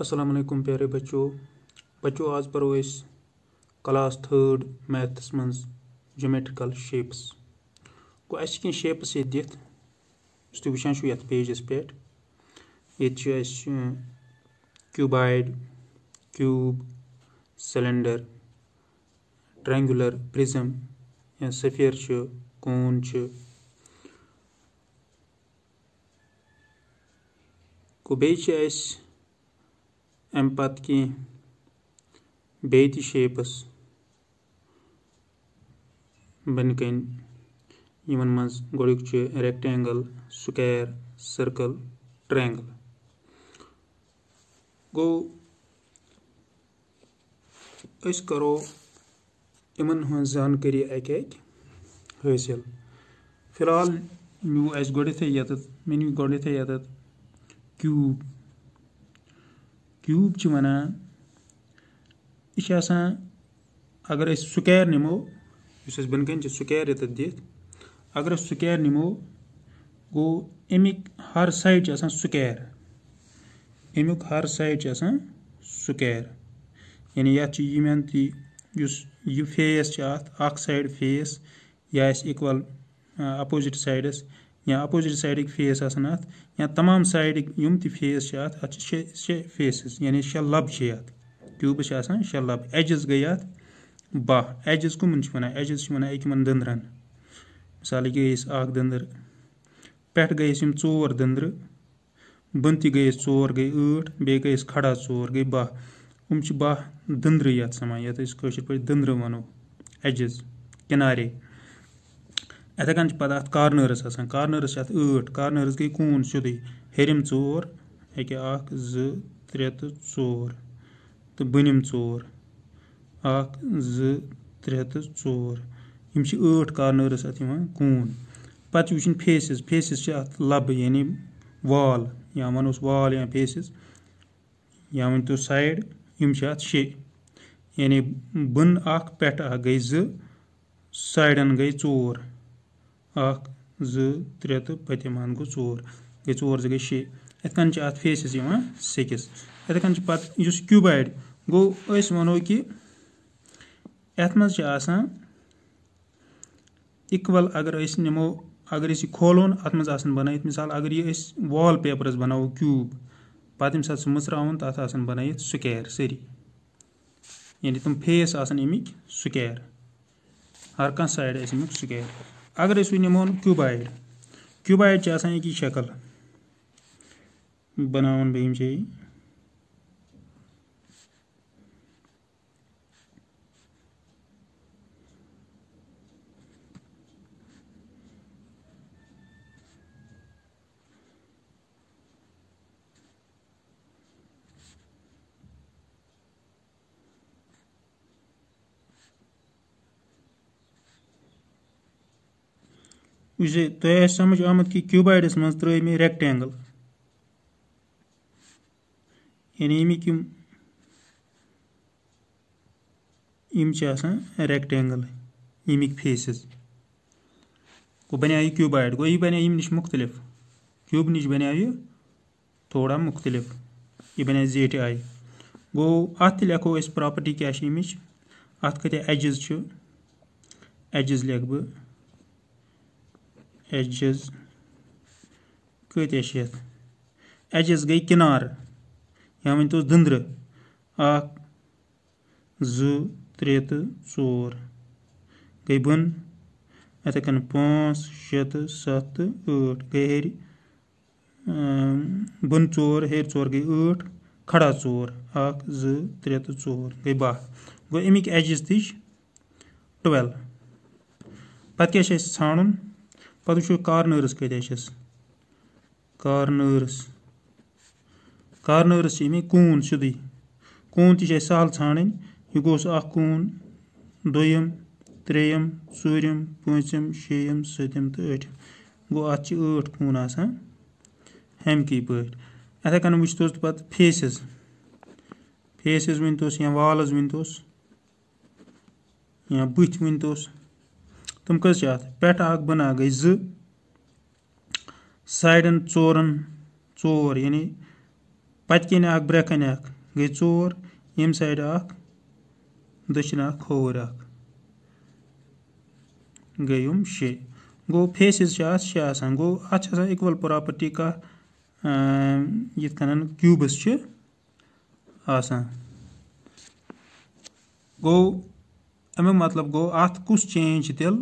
असलम प्यारे बच्चो बच्चो आज पढ़ो अस क्लास थर्ड मैथस मं जोमेट्रिकल शेप्स गो अ शेप्स ये दिथ ये पेजस पे ये cuboid cube cylinder triangular prism या सफेर कून गो बेच اَمہِ پَتہٕ کیٚنٛہہ بیٚیہِ تہِ شیپٕس بۄنہٕ کَنۍ یِمن منٛز گۄڈنیُک چھُ ریٚکٹینٛگٕل سُکیر سٔرکٕل ٹرٛینٛگٕل گوٚو أسۍ کَرو یِمن ہٕنٛز زانکٲری اَکہِ اَکہِ حٲصِل فِلحال نیوٗ اَسہِ گۄڈنٮ۪تھٕے ییٚتٮ۪تھ مےٚ نیوٗ گۄڈنٮ۪تھٕے ییٚتٮ۪تھ کیوٗب क्यूब च वनान यह आसान अगर अस स्क्वायर इस बनकन स्क्वायर ये दिख अगर अस स्क्वायर गो अमिक हर साइड आसान स्क्वायर अमुक हर साइड आसान स्क्वायर यानी ये यह फेस अत साइड फेस यह इक्वल अपोजिट साइडस या अपोजिट साइडक फेस आसान अत या तमाम साइडक यम फेस अत शे फेसेस यानी शे लब अत ट्यूब्स आसान शे लब एजस गई अत बह एजस कमन वन एजस वन अकिन दंदरन मिसाल गई दंदर पे गई यम चोर दंदर बन त गई चोर गई ठ बे गई खड़ा चोर गई बह यम बह दंदर अत समान ये दंदर वो एजस किनारे یِتھٕے کٔنۍ چھِ پَتہٕ اَتھ کارنٲرٕس آسان کارنٲرٕس چھِ اَتھ ٲٹھ کارنٲرٕس گٔے کوٗن سیٚودُے ہیٚرِم ژور ییٚکیاہ اکھ زٕ ترٛےٚ تہٕ ژور تہٕ بۄنِم ژور اکھ زٕ ترٛےٚ تہٕ ژور یِم چھِ ٲٹھ کارنٲرٕس اَتھ یِوان کوٗن پَتہٕ چھِ وٕچھِنۍ فیسِز فیسِز چھِ اَتھ لَبہٕ یعنی وال یا وَنوس وال یا فیسِز یا ؤنۍ تو سایڈ یِم چھِ اَتھ شےٚ یعنی بۄنہٕ اکھ پٮ۪ٹھٕ اکھ گٔے زٕ سایڈَن گٔے ژور اکھ زٕ ترٛےٚ تہٕ پٔتِم ہَن گوٚو ژور گٔے ژور زٕ گٔے شےٚ یِتھ کٔنۍ چھِ اَتھ فیسِز یِوان سِکِس یِتھَے کٔنۍ چھِ پَتہٕ یُس کیوٗبایڈ گوٚو أسۍ وَنو کہِ یَتھ منٛز چھِ آسان اِکوَل اگر أسۍ نِمو اگر أسۍ یہِ کھولون اَتھ منٛز آسَن بَنٲیِتھ مِثال اگر یہِ أسۍ وال پیپرَس بَناوو کیوٗب پَتہٕ ییٚمہِ ساتہٕ سُہ مٕژراوُن تَتھ آسَن بَنٲیِتھ سُکیر سٲری یعنی تِم فیس آسَن اَمِکۍ سُکیر ہر کانٛہہ سایڈ آسہِ اَمیُک سُکیر अगर इस नमो क्यूबाइड क्यूबाइड से शक्ल बनावन बे वजह तो तह समझ आमद कि क्यूबाइडस मज त्रे मे रेक्टेंगल यानी अमिक रेक्टेंगल यमिक फेसेस गो बन यह क्यूबाइड गो यह बन यम नश मुख्तलिफ क्यूब नश बन यह थोड़ा मुख्तलिफ यह बन जेट आई गो अत लेखो प्रॉपर्टी क्या अमिच अत कत एजिज एजिज लिख बह edges कत एजस गई किनार या वन तो दंद्र जो त्रे तो चोर गई बन इथे पाँच शे तो सत तो ठ गई हेर बन चोर हेर चोर गई ठ खड़ा चोर जो त्रे तो चोर गई बह गो अमिक एजस तश टवेल्व पे क्या ान पत् कार्नर्स कत कार्नर्स कार्नर्स अमे कून सीधे कून तह सहल ान यह गोस कून दुम त्रेम चूरम पाँचम शेम सतम तो ठम गो अठ कून आसान हमक इथे कन वो तो पे फेसस फेसस वन या वालस वन या बुथ वन तुम कस पे बना गई ज साइडन चोरन चोर यानि पत कन ब्रेकन गई चोर यम साइड दक्षिण होवर गई यम शे गो फेसिस शे गो अच्छा इक्वल प्रॉपर्टी का ये क्यूबस आसान गो अमु मतलब गो अत कुस चेंज तेल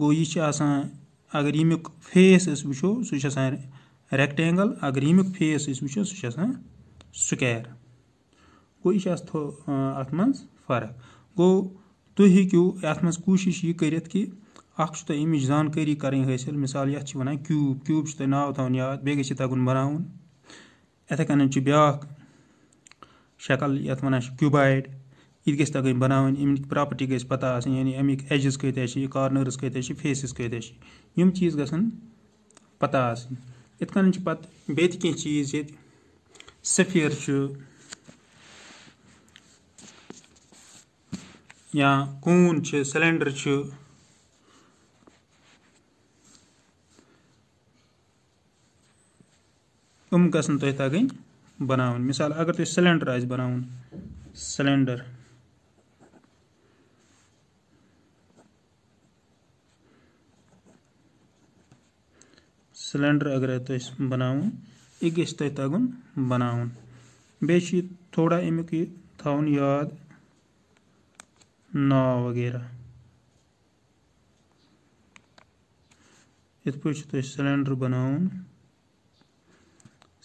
गो यह अगर यमुक फेस वो सह रेक्टेंगल अगर यमुक फेस वो सह स्कैर गो यह अत फर्क गो तु हूँ अत कोशिश यह कर अख जानकारी करें हासिल मिसाल ये वन क्यूब क्यूब तुम नाव थवन याद बे गुन तगन बना इथे कन ब्या शकल ये वन क्यूबाइड ये गि तगन बना अमिक प्रापर्टी गि पता यानी अमिक एजस कत कार्नर्स कत फेसस कत चीज़ ग पता इत कन पे बेत कह चीज़ ये सफेर या कून सिलेंडर गन तुह तगन बना मिसाल अगर तुम सिलेंडर आ बना सिलेंडर सिलेंडर अगर तो बनावन अकिस तगुन बनावन बे थोड़ा अमुक यह थवन याद ना वगैरह इत पे तो सिलेंडर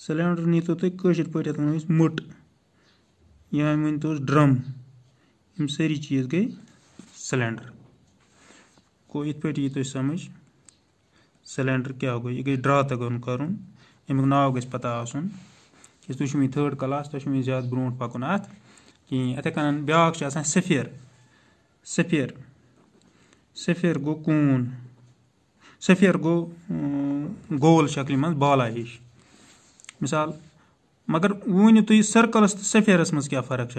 सिलेंडर नीतो तुम पे वो मुट या मन तो ड्रम यम सारी चीज़ गई सिलेंडर गो इत पी यी तुम समझ सिलेंडर क्या गई यह गई ड्रा गुन कर अमुक गि पता क्या तुम मे थर्ड क्लास तुम ज्यादा ब्रो पकन अत कहें इथे कन ब्या सफिर सफिर सफिर गो कून सफिर गो गोल शक्ल मं बाला हिश मिसाल मगर वो तुम सर्कलस तो सफिरस मं क्या फर्क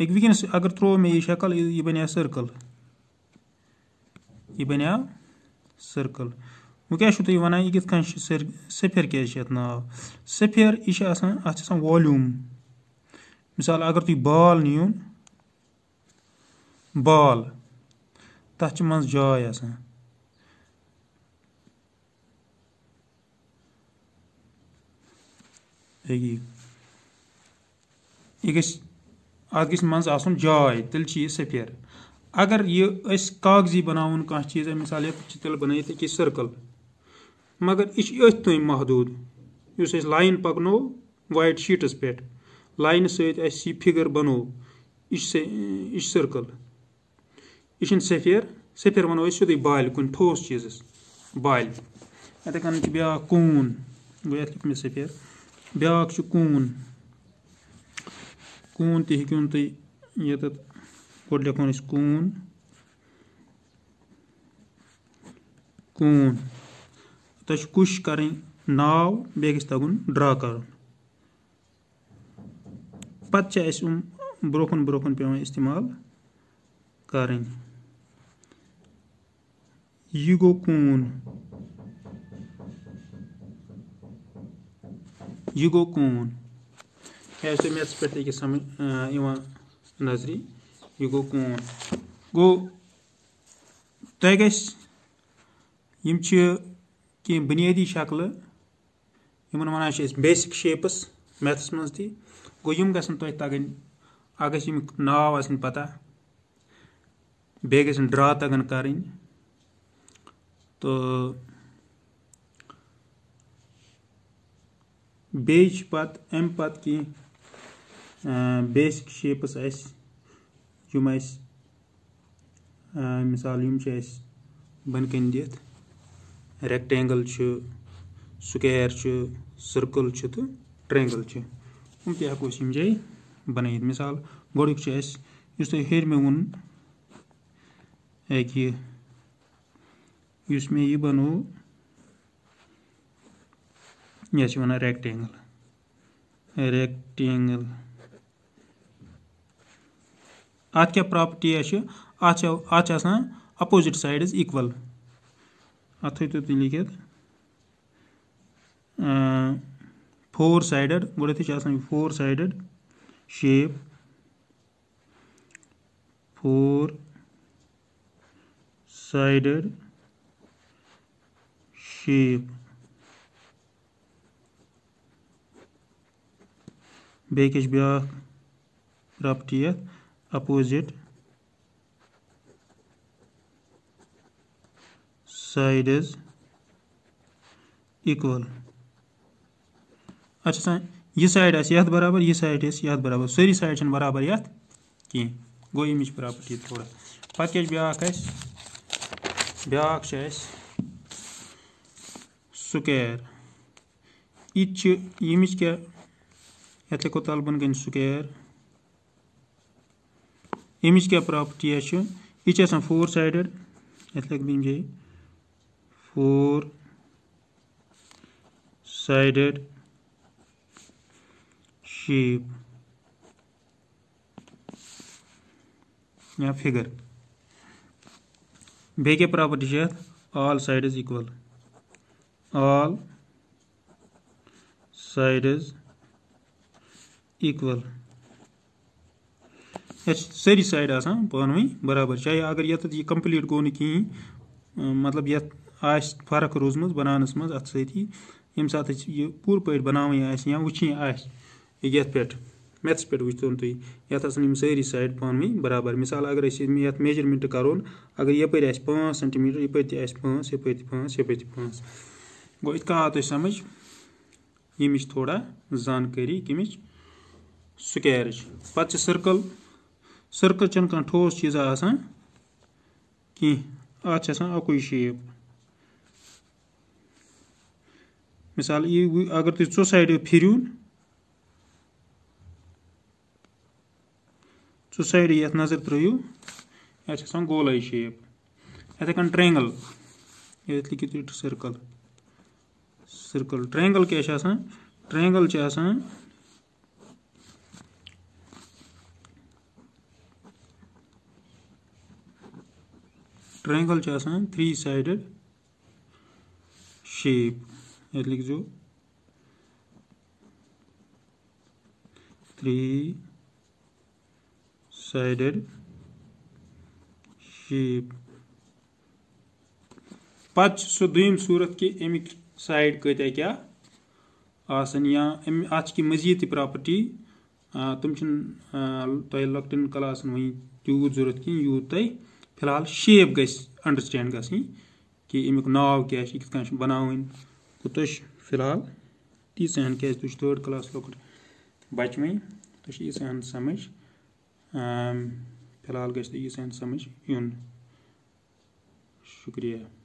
एक वनस अगर त्रो मे यह शक्ल यह बनिया सर्कल यह बने सर्कल वो क्या तुम वन यह कित सफेर क्या नाव सफर यह अच्छा वॉल्यूम मिसाल अगर तुम बाल नीन बाल तथ जाय यह ग जाय तेल यह सफेर अगर यह कागजी बना कह चीज़ मिसाल ये तेल बन सर्कल मगर यह महदूद उस लाइन पकनो वाइट शीटस पे लाइन सी फिगर बनो यह सर्कल यह सफेर सफेर वो सीध बाल कुछ ठोस चीजस बाल इथे कन ब्या कून गो मे सफेर ब्या कून कून तो तुम ये गो लिखो कून कून तो कुश कर नाव बेस तगुन ड्रा कर पे अम ब्रोखन ब्रोन पे इस्तेमाल कर यह गो कून यह गो कून ऐसे तो पे समझ नजरी यह गो कून गो तुम कि बुनियादी शक्ल इन वन बेसिक शेप्स मैथस मं ती गो यम गन तुम नाव आ पता बे ग ड्रा तगन कर तो बेच पत अम पत कह बेसिक शेपस यम मिसाल यम बनकन दिख रेक्टेंगल स्क्वायर सर्कल तो ट्रेंगल हम तक हको हम जाए बन मिसाल गुक इस हेर मे वोन कि मे यह बनो यह वन रेक्टेंगल रेक्टेंगल अ क्या प्रॉपर्टी अच्छा अपोजिट साइड इक्वल අත්හිතයුතු लिखे फोर साइडेड बोले थे four sided shape four sided shape बेक बया property opposite side is equal अच्छा सा यह साइड आस बराबर यह साइड आस बराबर सारी साइड से बराबर यहाँ कह गो अमच प्रॉपर्टी थोड़ा पत् क्या ब्या ब्या स्केर यह क्या ये लिखो बन गन स्केर अमच क्या प्रॉपर्टी यह फोर साइड ये लिख बे four sided sheep या फिगर क्या प्रॉपर्टी से all side is equal all side is equal सारी साइड आसान पान बराबर चाहे अगर ये कंप्लीट गो नी मतलब ये आर्क रूजम बनानस मं अ सी सात पूर पे बनाई आ वी आ मैथस पे वो तुम यहां सारी साइड पानव बराबर मिसाल अगर ये मेजरमेंट करो अगर यप आ पाँच सेंटीमीटर यप पाँच ये पाँच ये पाँच गो इत आव समझ यमच थोड़ा जानकारी कमिश स्कैर पे सर्कल सर्कल चन कह चीज़ा आसान कह अक शेप मिसाल ये अगर तुम चो साइड फिरून ये नजर त्रू ये गोल शेप इथे कन ये लिखित सर्कल सर्कल ट्रैंगल क्या triangle triangle three sided shape लिख जो थ्री साइडेड शेप पच सो दुम सूरत के अमिक साइड कत्या क्या आसन की मजीद ती प्रॉपर्टी तुम तुम तो लक्ट कलास वही तूत जरूरत कहीं यूत तुम तो फिलहाल शेप गंडरस्टैंड गि अमुक नाव क्या कि बनाव तुश फिलहाल तीस हन क्या तुझ थर्ड क्लास लोक बचमे तुश ईस हन समझ फिलहाल गई हन समझ इन शुक्रिया